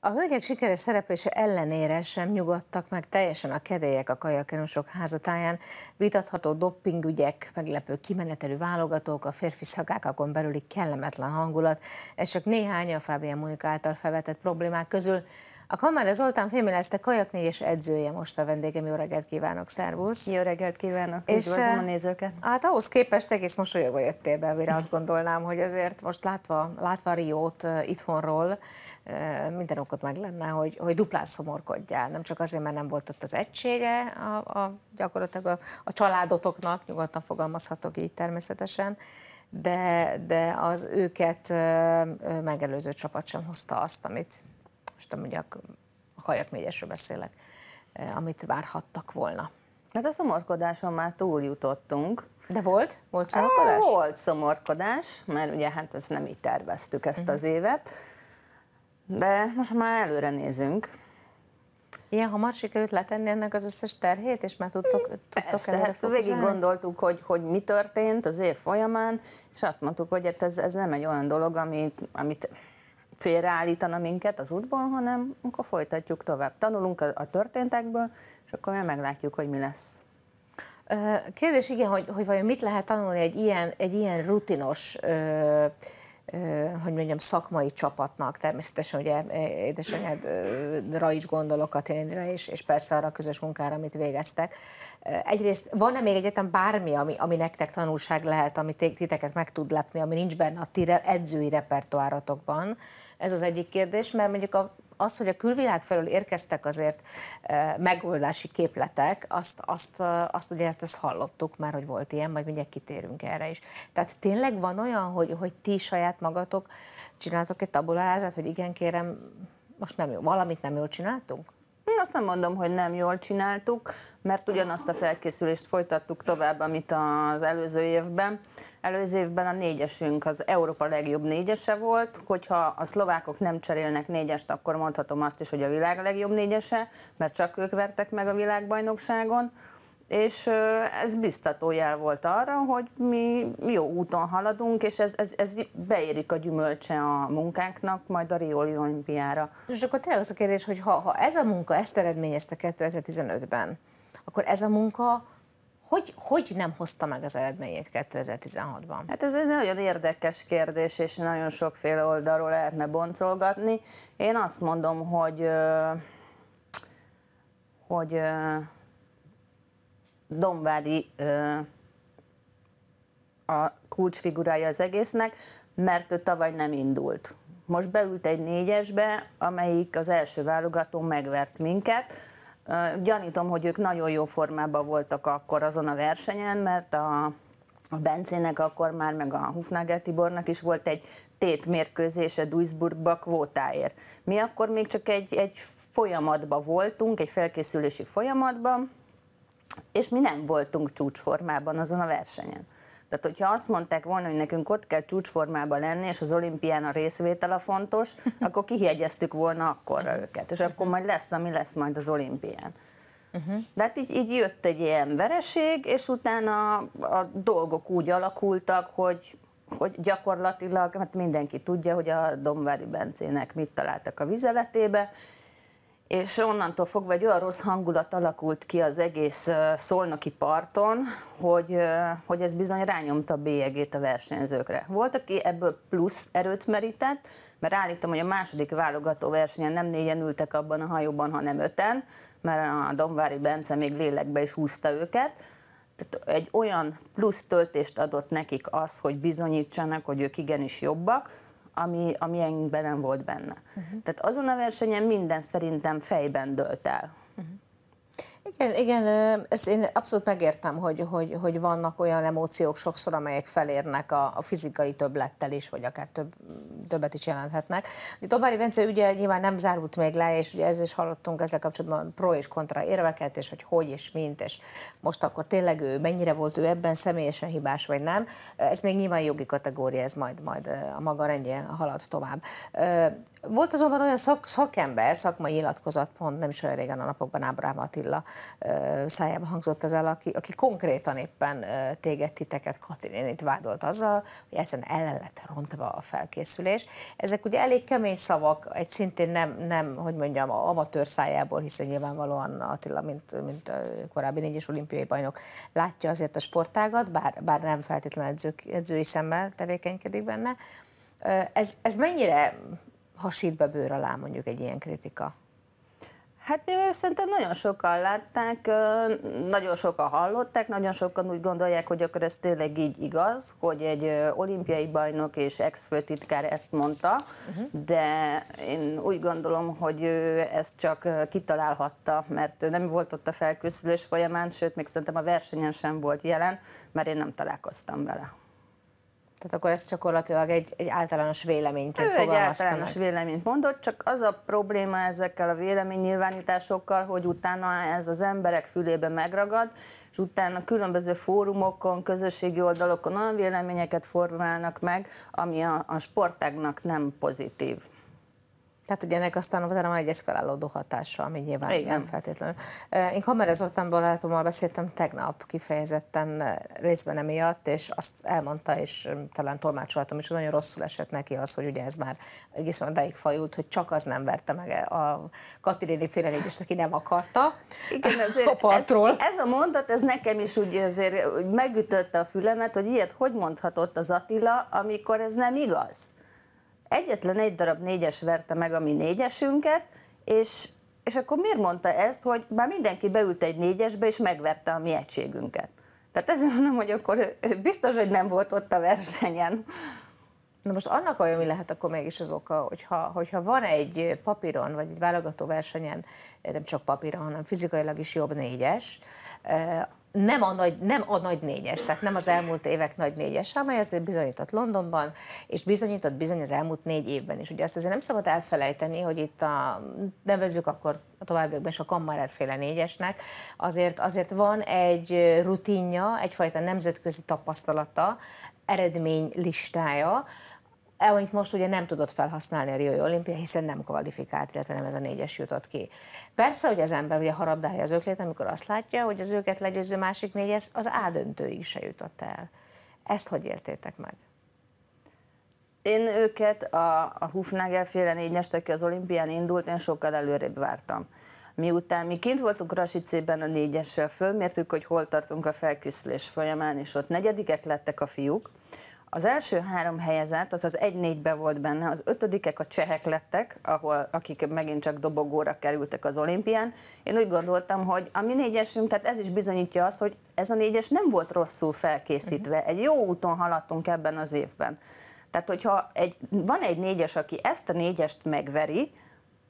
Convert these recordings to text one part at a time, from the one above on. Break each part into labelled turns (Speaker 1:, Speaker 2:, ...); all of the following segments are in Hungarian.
Speaker 1: A hölgyek sikeres szereplése ellenére sem nyugodtak meg teljesen a kedélyek a kajakenusok házatáján. Vitatható doppingügyek, meglepő kimenetelő válogatók, a férfi szakákakon belüli kellemetlen hangulat. Ez csak néhány a Fábia Monika által felvetett problémák közül. A Kamara Zoltán Fémélezte Kajak 4 edzője most a vendégem. Jó reggelt kívánok, szervusz! Jó reggelt kívánok, és a eh, nézőket. Hát ahhoz képest egész mosolyogva jöttél be, mire azt gondolnám, hogy azért most látva, látva Riót eh, itthonról, eh, minden okot meg lenne, hogy, hogy duplán szomorkodjál. Nem csak azért, mert nem volt ott az egysége a, a gyakorlatilag a, a családotoknak, nyugodtan fogalmazhatok így természetesen, de, de az őket megelőző csapat sem hozta azt, amit most ugye a Hajak négyesről beszélek, e, amit várhattak volna.
Speaker 2: Hát a szomorkodáson már túljutottunk. De volt? Volt szomorkodás? Ah, volt szomorkodás, mert ugye hát ezt nem így terveztük ezt uh-huh. az évet. De most már előre nézünk. Ilyen hamar sikerült letenni ennek az összes terhét, és már tudtok, hmm, tudtok Persze, előre hát végig gondoltuk, hogy, hogy mi történt az év folyamán, és azt mondtuk, hogy hát ez, ez nem egy olyan dolog, amit, amit félreállítana minket az útból, hanem akkor folytatjuk tovább. Tanulunk a, a történtekből, és akkor már meglátjuk, hogy mi lesz.
Speaker 1: Kérdés igen, hogy, hogy vajon mit lehet tanulni egy ilyen, egy ilyen rutinos ö, hogy mondjam, szakmai csapatnak. Természetesen ugye édesanyádra is gondolok, Katilinra is, és persze arra a közös munkára, amit végeztek. Egyrészt van-e még egyetem bármi, ami, ami nektek tanulság lehet, ami titeket meg tud lepni, ami nincs benne a ti edzői repertoáratokban? Ez az egyik kérdés, mert mondjuk a az, hogy a külvilág felől érkeztek azért eh, megoldási képletek, azt, azt, eh, azt ugye ezt, ezt hallottuk már, hogy volt ilyen, majd mindjárt kitérünk erre is. Tehát tényleg van olyan, hogy, hogy ti saját magatok csináltok egy tabulázát, hogy igen, kérem, most nem jó, valamit nem jól csináltunk?
Speaker 2: azt nem mondom, hogy nem jól csináltuk, mert ugyanazt a felkészülést folytattuk tovább, amit az előző évben. Előző évben a négyesünk az Európa legjobb négyese volt, hogyha a szlovákok nem cserélnek négyest, akkor mondhatom azt is, hogy a világ legjobb négyese, mert csak ők vertek meg a világbajnokságon és ez biztató jel volt arra, hogy mi jó úton haladunk, és ez, ez, ez beérik a gyümölcse a munkánknak, majd a Rioli olimpiára. És
Speaker 1: akkor tényleg az a kérdés, hogy ha, ha ez a munka ezt eredményezte 2015-ben, akkor ez a munka hogy, hogy nem hozta meg az eredményét 2016-ban?
Speaker 2: Hát ez egy nagyon érdekes kérdés, és nagyon sokféle oldalról lehetne boncolgatni. Én azt mondom, hogy hogy Dombári ö, a kulcsfigurája az egésznek, mert ő tavaly nem indult. Most beült egy négyesbe, amelyik az első válogató megvert minket. gyanítom, hogy ők nagyon jó formában voltak akkor azon a versenyen, mert a a Bencének akkor már, meg a Hufnagel Tibornak is volt egy tétmérkőzése Duisburgba kvótáért. Mi akkor még csak egy, egy folyamatban voltunk, egy felkészülési folyamatban, és mi nem voltunk csúcsformában azon a versenyen. Tehát, hogyha azt mondták volna, hogy nekünk ott kell csúcsformában lenni, és az olimpián a részvétel a fontos, akkor kihegyeztük volna akkorra őket, és akkor majd lesz, ami lesz majd az olimpián. Uh-huh. De hát így, így jött egy ilyen vereség, és utána a dolgok úgy alakultak, hogy hogy gyakorlatilag hát mindenki tudja, hogy a Domvári Bencének mit találtak a vizeletébe, és onnantól fogva egy olyan rossz hangulat alakult ki az egész szolnoki parton, hogy, hogy ez bizony rányomta a bélyegét a versenyzőkre. Volt, aki ebből plusz erőt merített, mert állítom, hogy a második válogató versenyen nem négyen ültek abban a hajóban, hanem öten, mert a Domvári Bence még lélekbe is húzta őket, tehát egy olyan plusz töltést adott nekik az, hogy bizonyítsanak, hogy ők igenis jobbak, ami, ami ennyiben nem volt benne. Uh-huh. Tehát azon a versenyen minden szerintem fejben dölt el,
Speaker 1: igen, igen, ezt én abszolút megértem, hogy, hogy, hogy vannak olyan emóciók sokszor, amelyek felérnek a, a fizikai többlettel is, vagy akár több, többet is jelenthetnek. De Dobári Vence ugye nyilván nem zárult még le, és ugye ez is hallottunk ezzel kapcsolatban pro és kontra érveket, és hogy hogy és mint, és most akkor tényleg ő mennyire volt ő ebben személyesen hibás, vagy nem. Ez még nyilván jogi kategória, ez majd, majd a maga rendjén halad tovább. Volt azonban olyan szak, szakember, szakmai pont nem is olyan régen a napokban Ábrám Attila, szájába hangzott az el, aki, aki konkrétan éppen téged titeket Katinénit vádolt azzal, hogy ezen ellen lett rontva a felkészülés. Ezek ugye elég kemény szavak, egy szintén nem, nem hogy mondjam, amatőr szájából, hiszen nyilvánvalóan Attila, mint, mint korábbi négyes olimpiai bajnok, látja azért a sportágat, bár, bár nem feltétlenül edző, edzői szemmel tevékenykedik benne. Ez, ez mennyire hasít be bőr alá mondjuk egy ilyen kritika?
Speaker 2: Hát mivel szerintem nagyon sokan látták, nagyon sokan hallották, nagyon sokan úgy gondolják, hogy akkor ez tényleg így igaz, hogy egy olimpiai bajnok és ex-főtitkár ezt mondta, uh-huh. de én úgy gondolom, hogy ő ezt csak kitalálhatta, mert ő nem volt ott a felkészülés folyamán, sőt, még szerintem a versenyen sem volt jelen, mert én nem találkoztam vele. Tehát akkor ez gyakorlatilag egy, egy általános véleményként Ő egy általános meg. véleményt mondott, csak az a probléma ezekkel a véleménynyilvánításokkal, hogy utána ez az emberek fülébe megragad, és utána különböző fórumokon, közösségi oldalokon olyan véleményeket formálnak meg, ami a, a sportágnak nem pozitív. Tehát ugye ennek aztán utána
Speaker 1: van egy eszkalálódó hatása, ami nyilván Igen. nem feltétlenül. Én Kamera Zoltán barátommal beszéltem tegnap kifejezetten részben emiatt, és azt elmondta, és talán tolmácsoltam is, hogy nagyon rosszul esett neki az, hogy ugye ez már egészen odáig fajult, hogy csak az nem verte meg e-
Speaker 2: a Katiléni félelégést, aki nem akarta Igen, azért a partról. Ez, ez, a mondat, ez nekem is úgy azért megütötte a fülemet, hogy ilyet hogy mondhatott az Attila, amikor ez nem igaz egyetlen egy darab négyes verte meg a mi négyesünket, és, és akkor miért mondta ezt, hogy már mindenki beült egy négyesbe, és megverte a mi egységünket. Tehát ezért mondom, hogy akkor biztos, hogy nem volt ott a versenyen.
Speaker 1: Na most annak olyan, mi lehet akkor mégis az oka, hogyha, hogyha van egy papíron, vagy egy válogató versenyen, nem csak papíron, hanem fizikailag is jobb négyes, nem a, nagy, nem a nagy négyes, tehát nem az elmúlt évek nagy négyes, amely azért bizonyított Londonban, és bizonyított bizony az elmúlt négy évben is. Ugye azt azért nem szabad elfelejteni, hogy itt a, nevezzük akkor a továbbiakban is a Kammarer féle négyesnek, azért, azért van egy rutinja, egyfajta nemzetközi tapasztalata, eredmény listája, E, amit most ugye nem tudott felhasználni a Rio olimpia, hiszen nem kvalifikált, illetve nem ez a négyes jutott ki. Persze, hogy az ember ugye harabdálja az öklét, amikor azt látja, hogy az őket legyőző másik négyes az ádöntőig se jutott el. Ezt hogy értétek meg?
Speaker 2: Én őket a, a Hufnagel féle négyest, aki az olimpián indult, én sokkal előrébb vártam. Miután mi kint voltunk Rasicében a négyessel, fölmértük, hogy hol tartunk a felkészülés folyamán, és ott negyedikek lettek a fiúk, az első három helyezett, az az 1-4-be volt benne, az ötödikek a csehek lettek, ahol, akik megint csak dobogóra kerültek az olimpián. Én úgy gondoltam, hogy a mi négyesünk, tehát ez is bizonyítja azt, hogy ez a négyes nem volt rosszul felkészítve. Mhm. Egy jó úton haladtunk ebben az évben. Tehát, hogyha egy, van egy négyes, aki ezt a négyest megveri,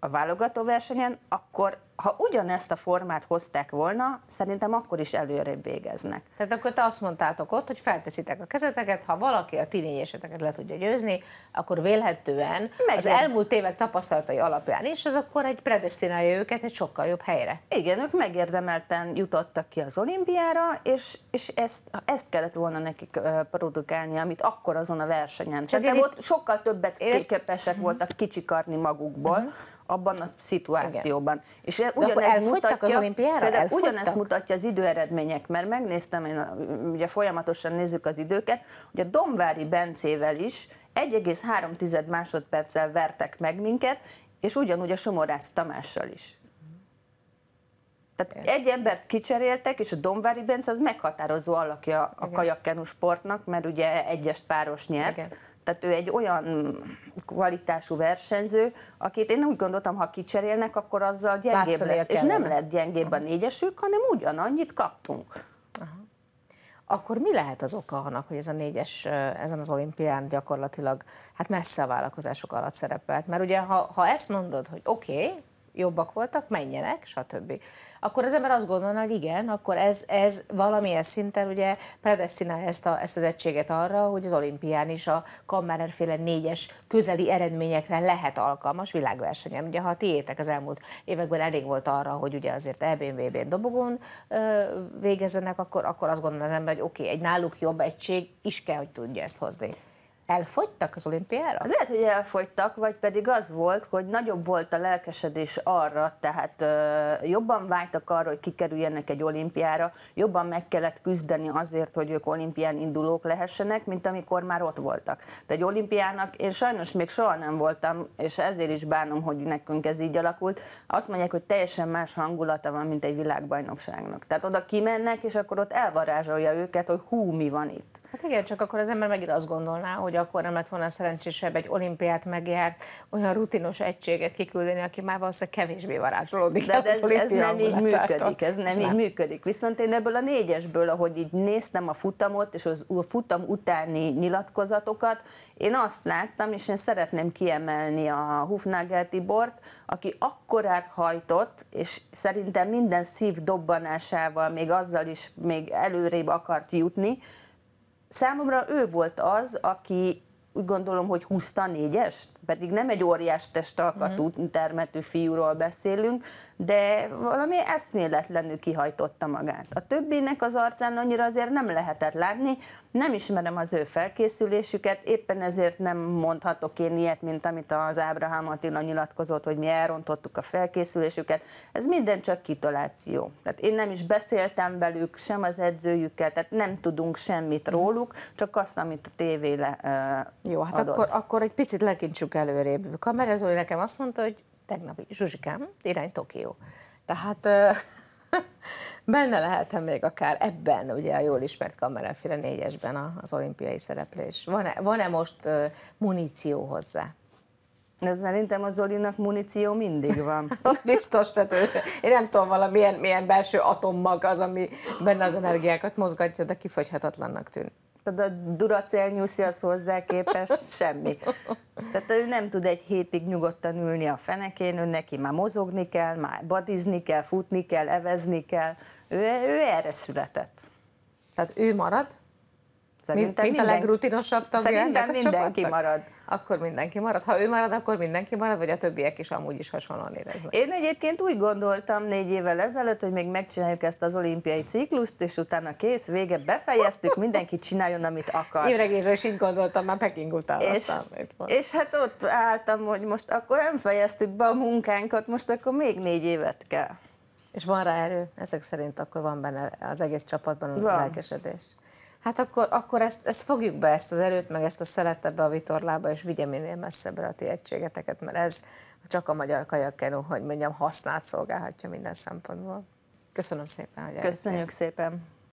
Speaker 2: a válogató versenyen, akkor ha ugyanezt a formát hozták volna, szerintem akkor is előrébb végeznek. Tehát akkor te azt mondtátok ott, hogy felteszitek a kezeteket, ha valaki a tényényeseteket
Speaker 1: le tudja győzni, akkor vélhetően Meg az elmúlt évek tapasztalatai alapján is, az akkor
Speaker 2: egy predestinálja őket egy sokkal jobb helyre. Igen, ők megérdemelten jutottak ki az olimpiára, és, és ezt, ezt kellett volna nekik produkálni, amit akkor azon a versenyen. Csak Tehát ott sokkal többet képesek voltak kicsikarni magukból, uh-huh abban a szituációban. Igen. És ugyanezt mutatja, az olimpiára? Például ugyanezt mutatja az időeredmények, mert megnéztem, én, ugye folyamatosan nézzük az időket, hogy a Domvári Bencével is 1,3 másodperccel vertek meg minket, és ugyanúgy a Somorác Tamással is. Tehát egy embert kicseréltek, és a Domvári Bence az meghatározó alakja a kajakkenus sportnak, mert ugye egyes páros nyert, Igen. Tehát ő egy olyan kvalitású versenyző, akit én úgy gondoltam, ha kicserélnek, akkor azzal gyengébb lesz. És nem lett gyengébb a négyesük, hanem ugyanannyit kaptunk.
Speaker 1: Aha. Akkor mi lehet az oka annak, hogy ez a négyes ezen az olimpián gyakorlatilag hát messze a vállalkozások alatt szerepelt? Mert ugye, ha, ha ezt mondod, hogy oké, okay, jobbak voltak, menjenek, stb. Akkor az ember azt gondolna, hogy igen, akkor ez, ez valamilyen szinten ugye predestinál ezt, a, ezt az egységet arra, hogy az olimpián is a Kammerer féle négyes közeli eredményekre lehet alkalmas világversenyen. Ugye ha tiétek az elmúlt években elég volt arra, hogy ugye azért ebén n dobogón ö, végezzenek, akkor, akkor azt gondolom az ember, hogy oké, okay, egy náluk jobb egység is kell, hogy tudja ezt hozni.
Speaker 2: Elfogytak az olimpiára? Lehet, hogy elfogytak, vagy pedig az volt, hogy nagyobb volt a lelkesedés arra, tehát ö, jobban vágytak arra, hogy kikerüljenek egy olimpiára, jobban meg kellett küzdeni azért, hogy ők olimpián indulók lehessenek, mint amikor már ott voltak. De egy olimpiának, én sajnos még soha nem voltam, és ezért is bánom, hogy nekünk ez így alakult, azt mondják, hogy teljesen más hangulata van, mint egy világbajnokságnak. Tehát oda kimennek, és akkor ott elvarázsolja őket, hogy hú, mi van itt.
Speaker 1: Hát igen, csak akkor az ember megint azt gondolná, hogy akkor nem lett volna szerencsésebb egy olimpiát megjárt olyan rutinos egységet kiküldeni, aki már valószínűleg kevésbé varázsolódik. De, de ez, ez nem így működik, ez nem ez így nem.
Speaker 2: működik. Viszont én ebből a négyesből, ahogy így néztem a futamot, és az a futam utáni nyilatkozatokat, én azt láttam, és én szeretném kiemelni a Hufnagel Tibort, aki akkorát hajtott, és szerintem minden szív dobbanásával, még azzal is még előrébb akart jutni, számomra ő volt az, aki úgy gondolom, hogy húzta négyest, pedig nem egy óriás testalkatú mm. termetű fiúról beszélünk, de valami eszméletlenül kihajtotta magát. A többinek az arcán annyira azért nem lehetett látni, nem ismerem az ő felkészülésüket, éppen ezért nem mondhatok én ilyet, mint amit az Ábrahám Attila nyilatkozott, hogy mi elrontottuk a felkészülésüket. Ez minden csak kitoláció. Tehát én nem is beszéltem velük, sem az edzőjükkel, tehát nem tudunk semmit róluk, csak azt, amit a tévé le, jó, hát akkor, akkor
Speaker 1: egy picit lekintsük előrébb. Kamerezói nekem azt mondta, hogy tegnapi Zsuzsikám, irány Tokió. Tehát benne lehetem még akár ebben, ugye a jól ismert kameraféle négyesben az olimpiai szereplés. Van-e, van-e most muníció hozzá? De szerintem az Zolinak muníció mindig van. az biztos, tehát én nem tudom, valamilyen milyen belső atommag az, ami benne az energiákat mozgatja, de kifogyhatatlannak tűnik
Speaker 2: tehát a Duracell nyuszi az hozzá képest semmi. Tehát ő nem tud egy hétig nyugodtan ülni a fenekén, ő neki már mozogni kell, már badizni kell, futni kell, evezni kell, ő, ő erre született. Tehát ő marad, Szerintem mint, mint a
Speaker 1: legrutinosabb tagja Szerintem ennek a mindenki marad. Akkor mindenki marad. Ha ő marad, akkor mindenki
Speaker 2: marad, vagy a többiek is amúgy is hasonlóan éreznek. Én egyébként úgy gondoltam négy évvel ezelőtt, hogy még megcsináljuk ezt az olimpiai ciklust, és utána kész, vége, befejeztük, mindenki csináljon, amit akar. Én Géza is így gondoltam, már Peking után és, aztán És hát ott álltam, hogy most akkor nem fejeztük be a munkánkat, most akkor még négy évet kell. És van rá erő? Ezek szerint
Speaker 1: akkor van benne az egész csapatban a lelkesedés. Hát akkor, akkor ezt, ezt fogjuk be, ezt az erőt, meg ezt a szelet a vitorlába, és vigye minél messzebbre a ti egységeteket, mert ez csak a magyar kajakkenó, hogy
Speaker 2: mondjam, használt szolgálhatja minden szempontból. Köszönöm szépen, hogy eljöttél. Köszönjük szépen.